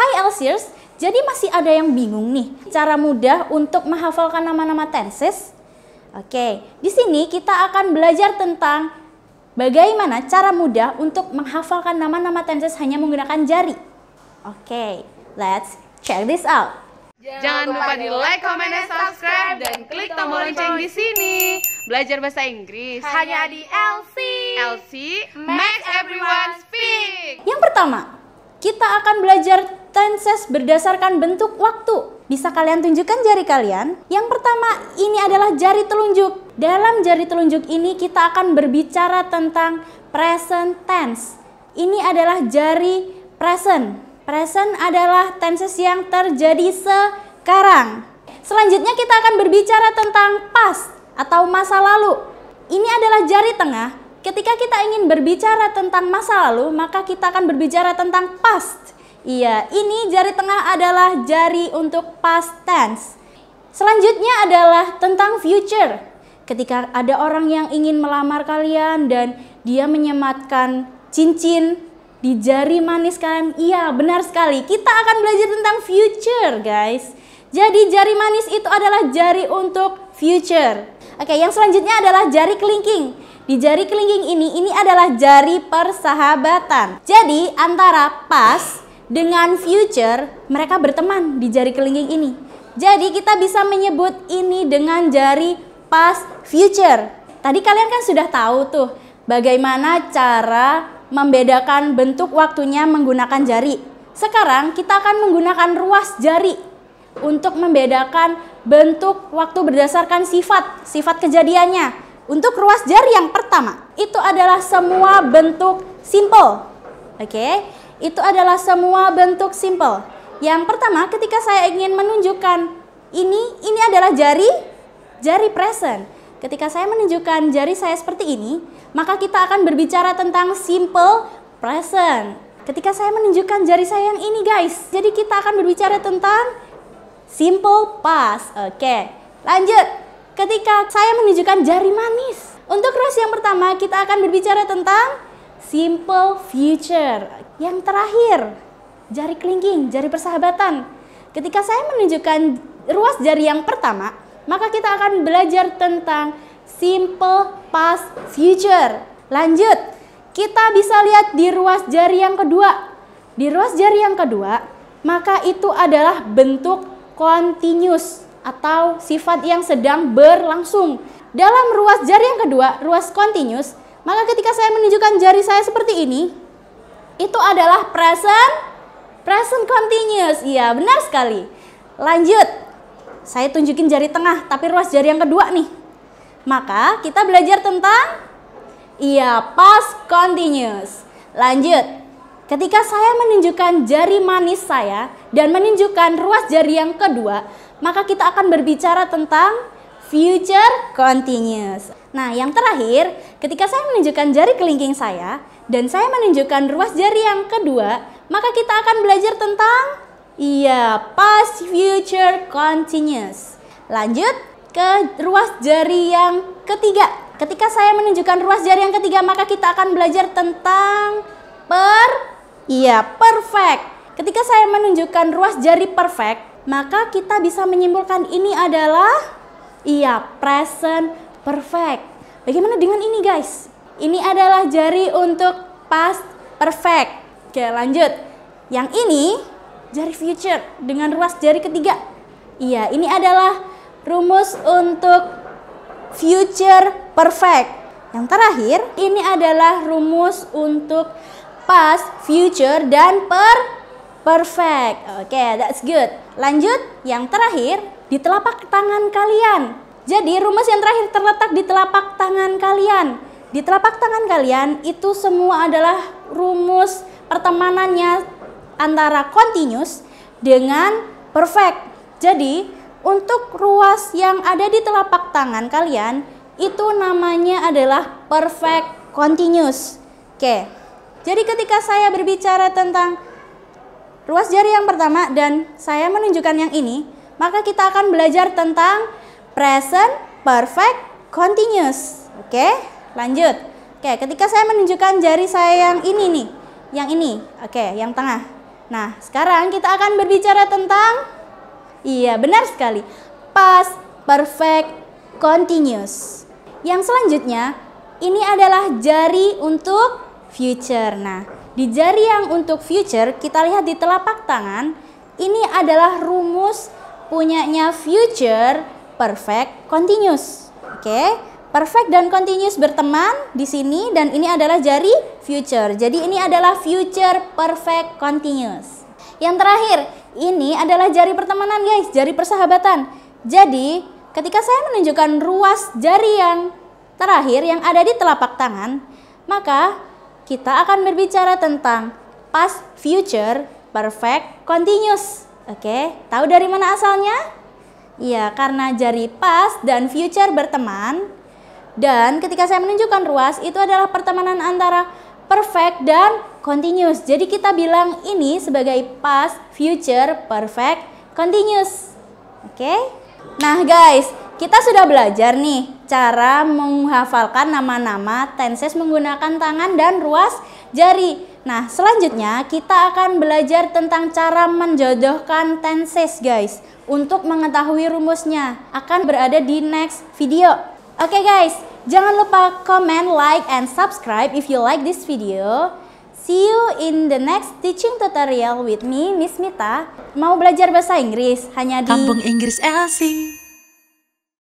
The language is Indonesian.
Hai Elsiers, jadi masih ada yang bingung nih cara mudah untuk menghafalkan nama-nama tenses? Oke, di sini kita akan belajar tentang bagaimana cara mudah untuk menghafalkan nama-nama tenses hanya menggunakan jari. Oke, let's check this out. Jangan lupa di like, comment, dan subscribe dan klik tombol lonceng di sini. Belajar bahasa Inggris hanya di LC. LC make everyone speak. Yang pertama, kita akan belajar tenses berdasarkan bentuk waktu. Bisa kalian tunjukkan jari kalian? Yang pertama, ini adalah jari telunjuk. Dalam jari telunjuk ini kita akan berbicara tentang present tense. Ini adalah jari present. Present adalah tenses yang terjadi sekarang. Selanjutnya kita akan berbicara tentang past atau masa lalu. Ini adalah jari tengah. Ketika kita ingin berbicara tentang masa lalu, maka kita akan berbicara tentang past. Iya, ini jari tengah adalah jari untuk past tense. Selanjutnya adalah tentang future. Ketika ada orang yang ingin melamar kalian dan dia menyematkan cincin di jari manis kalian. Iya, benar sekali. Kita akan belajar tentang future, guys. Jadi jari manis itu adalah jari untuk future. Oke, yang selanjutnya adalah jari kelingking. Di jari kelingking ini, ini adalah jari persahabatan. Jadi antara pas dengan future mereka berteman di jari kelingking ini. Jadi kita bisa menyebut ini dengan jari past future. Tadi kalian kan sudah tahu tuh bagaimana cara membedakan bentuk waktunya menggunakan jari. Sekarang kita akan menggunakan ruas jari untuk membedakan bentuk waktu berdasarkan sifat, sifat kejadiannya. Untuk ruas jari yang pertama, itu adalah semua bentuk simple. Oke. Okay? itu adalah semua bentuk simple. Yang pertama, ketika saya ingin menunjukkan ini, ini adalah jari, jari present. Ketika saya menunjukkan jari saya seperti ini, maka kita akan berbicara tentang simple present. Ketika saya menunjukkan jari saya yang ini guys, jadi kita akan berbicara tentang simple past. Oke, lanjut. Ketika saya menunjukkan jari manis. Untuk rules yang pertama, kita akan berbicara tentang simple future. Yang terakhir, jari kelingking, jari persahabatan. Ketika saya menunjukkan ruas jari yang pertama, maka kita akan belajar tentang simple past future. Lanjut, kita bisa lihat di ruas jari yang kedua. Di ruas jari yang kedua, maka itu adalah bentuk continuous atau sifat yang sedang berlangsung. Dalam ruas jari yang kedua, ruas continuous, maka ketika saya menunjukkan jari saya seperti ini, itu adalah present present continuous. Iya, benar sekali. Lanjut. Saya tunjukin jari tengah, tapi ruas jari yang kedua nih. Maka kita belajar tentang iya past continuous. Lanjut. Ketika saya menunjukkan jari manis saya dan menunjukkan ruas jari yang kedua, maka kita akan berbicara tentang future continuous. Nah, yang terakhir, ketika saya menunjukkan jari kelingking saya dan saya menunjukkan ruas jari yang kedua, maka kita akan belajar tentang iya, past future continuous. Lanjut ke ruas jari yang ketiga. Ketika saya menunjukkan ruas jari yang ketiga, maka kita akan belajar tentang per iya, perfect. Ketika saya menunjukkan ruas jari perfect, maka kita bisa menyimpulkan ini adalah iya, present perfect. Bagaimana dengan ini, guys? Ini adalah jari untuk past perfect. Oke, lanjut. Yang ini jari future dengan ruas jari ketiga. Iya, ini adalah rumus untuk future perfect. Yang terakhir, ini adalah rumus untuk past, future, dan per perfect. Oke, that's good. Lanjut, yang terakhir, di telapak tangan kalian. Jadi, rumus yang terakhir terletak di telapak tangan kalian. Di telapak tangan kalian itu semua adalah rumus pertemanannya antara continuous dengan perfect. Jadi, untuk ruas yang ada di telapak tangan kalian itu namanya adalah perfect continuous. Oke. Jadi ketika saya berbicara tentang ruas jari yang pertama dan saya menunjukkan yang ini, maka kita akan belajar tentang present perfect continuous. Oke? Lanjut. Oke, ketika saya menunjukkan jari saya yang ini nih, yang ini. Oke, yang tengah. Nah, sekarang kita akan berbicara tentang Iya, benar sekali. Past, perfect, continuous. Yang selanjutnya, ini adalah jari untuk future. Nah, di jari yang untuk future kita lihat di telapak tangan, ini adalah rumus punyanya future perfect continuous. Oke. Okay? perfect dan continuous berteman di sini dan ini adalah jari future. Jadi ini adalah future perfect continuous. Yang terakhir, ini adalah jari pertemanan guys, jari persahabatan. Jadi, ketika saya menunjukkan ruas jari yang terakhir yang ada di telapak tangan, maka kita akan berbicara tentang past, future, perfect, continuous. Oke, tahu dari mana asalnya? Iya, karena jari past dan future berteman, dan ketika saya menunjukkan ruas itu adalah pertemanan antara perfect dan continuous. Jadi kita bilang ini sebagai past, future, perfect, continuous. Oke? Okay? Nah, guys, kita sudah belajar nih cara menghafalkan nama-nama tenses menggunakan tangan dan ruas jari. Nah, selanjutnya kita akan belajar tentang cara menjodohkan tenses, guys. Untuk mengetahui rumusnya, akan berada di next video. Oke, okay, guys. Jangan lupa comment, like, and subscribe if you like this video. See you in the next teaching tutorial with me, Miss Mita. Mau belajar bahasa Inggris? Hanya di Kampung Inggris Elsie. Eh,